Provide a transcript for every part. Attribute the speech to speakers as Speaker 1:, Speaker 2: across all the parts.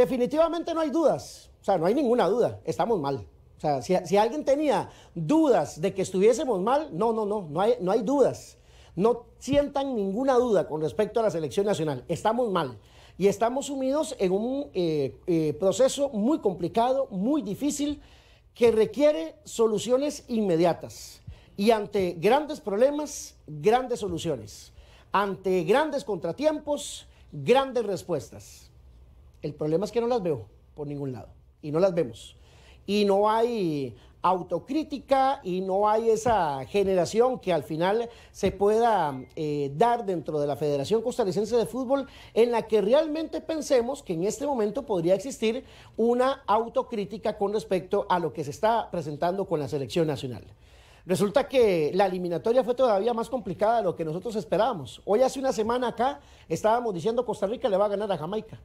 Speaker 1: Definitivamente no hay dudas, o sea, no hay ninguna duda, estamos mal. O sea, si, alguien tenía dudas de que estuviésemos mal, no, no, no, no hay, no hay dudas. No sientan ninguna duda con respecto a la selección nacional, estamos mal. Y estamos sumidos en un eh, eh, proceso muy complicado, muy difícil, que requiere soluciones inmediatas. Y ante grandes problemas, grandes soluciones. Ante grandes contratiempos, grandes respuestas. El problema es que no las veo por ningún lado y no las vemos. Y no hay autocrítica y no hay esa generación que al final se pueda eh, dar dentro de la Federación Costarricense de Fútbol en la que realmente pensemos que en este momento podría existir una autocrítica con respecto a lo que se está presentando con la selección nacional. Resulta que la eliminatoria fue todavía más complicada de lo que nosotros esperábamos. Hoy hace una semana acá estábamos diciendo Costa Rica le va a ganar a Jamaica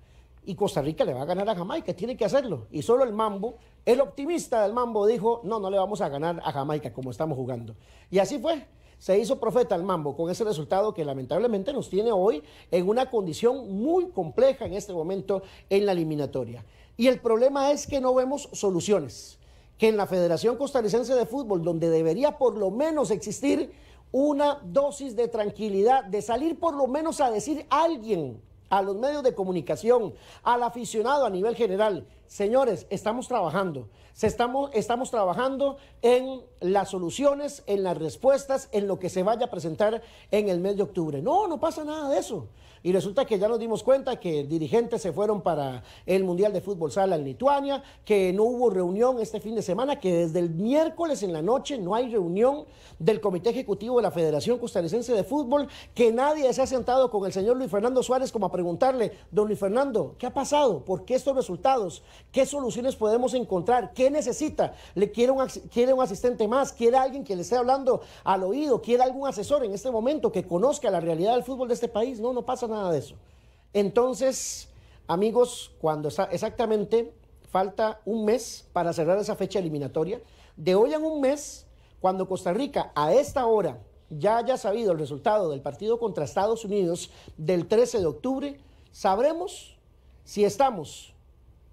Speaker 1: y Costa Rica le va a ganar a Jamaica, tiene que hacerlo. Y solo el Mambo, el optimista del Mambo dijo, no, no le vamos a ganar a Jamaica como estamos jugando. Y así fue. Se hizo profeta el mambo con ese resultado que lamentablemente nos tiene hoy en una condición muy compleja en este momento en la eliminatoria. Y el problema es que no vemos soluciones, que en la Federación Costarricense de Fútbol, donde debería por lo menos existir una dosis de tranquilidad, de salir por lo menos a decir a alguien a los medios de comunicación, al aficionado a nivel general Señores, estamos trabajando. estamos, estamos trabajando en las soluciones, en las respuestas, en lo que se vaya a presentar en el mes de octubre. No, no pasa nada de eso. Y resulta que ya nos dimos cuenta que dirigentes se fueron para el Mundial de Fútbol Sala en Lituania, que no hubo reunión este fin de semana, que desde el miércoles en la noche no hay reunión del Comité Ejecutivo de la Federación Costarricense de Fútbol, que nadie se ha sentado con el señor Luis Fernando Suárez como a preguntarle, don Luis Fernando, ¿qué ha pasado? ¿Por qué estos resultados? ¿Qué soluciones podemos encontrar? ¿Qué necesita? ¿Le quiere un, quiere un asistente más? ¿Quiere alguien que le esté hablando al oído? ¿Quiere algún asesor en este momento que conozca la realidad del fútbol de este país? No, no pasa nada de eso. Entonces, amigos, cuando exactamente falta un mes para cerrar esa fecha eliminatoria, de hoy en un mes, cuando Costa Rica a esta hora ya haya sabido el resultado del partido contra Estados Unidos del 13 de octubre, sabremos si estamos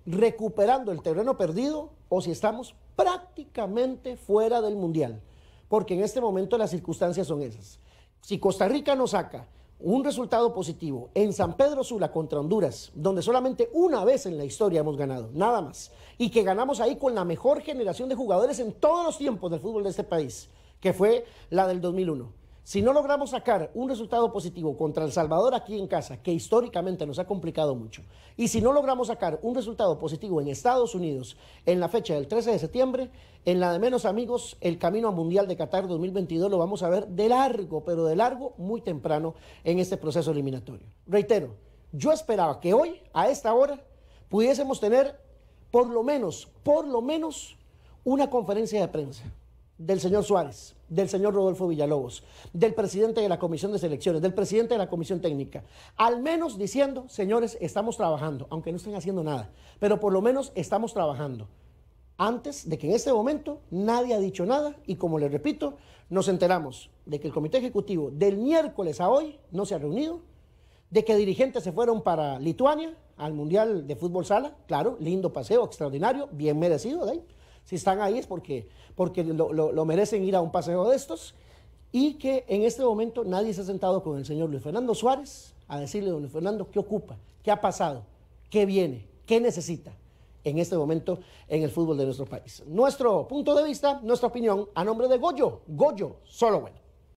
Speaker 1: recuperando el terreno perdido o si estamos prácticamente fuera del Mundial. Porque en este momento las circunstancias son esas. Si Costa Rica no saca un resultado positivo en San Pedro Sula contra Honduras, donde solamente una vez en la historia hemos ganado, nada más, y que ganamos ahí con la mejor generación de jugadores en todos los tiempos del fútbol de este país, que fue la del 2001. Si no logramos sacar un resultado positivo contra El Salvador aquí en casa, que históricamente nos ha complicado mucho, y si no logramos sacar un resultado positivo en Estados Unidos en la fecha del 13 de septiembre, en la de menos amigos, el camino a Mundial de Qatar 2022 lo vamos a ver de largo, pero de largo muy temprano en este proceso eliminatorio. Reitero, yo esperaba que hoy, a esta hora, pudiésemos tener por lo menos, por lo menos, una conferencia de prensa del señor Suárez, del señor Rodolfo Villalobos, del presidente de la Comisión de Selecciones, del presidente de la Comisión Técnica, al menos diciendo, señores, estamos trabajando, aunque no estén haciendo nada, pero por lo menos estamos trabajando. Antes de que en este momento nadie ha dicho nada y como les repito, nos enteramos de que el Comité Ejecutivo del miércoles a hoy no se ha reunido, de que dirigentes se fueron para Lituania al Mundial de Fútbol Sala, claro, lindo paseo, extraordinario, bien merecido, ¿de ahí? Si están ahí es porque, porque lo, merecen ir a un paseo de estos. Y que en este momento nadie se ha sentado con el señor Luis Fernando Suárez a decirle, don Luis Fernando, ¿qué ocupa? ¿Qué ha pasado? ¿Qué viene? ¿Qué necesita? en este momento en el fútbol de nuestro país. Nuestro punto de vista, nuestra opinión, a nombre de Goyo, Goyo, solo bueno.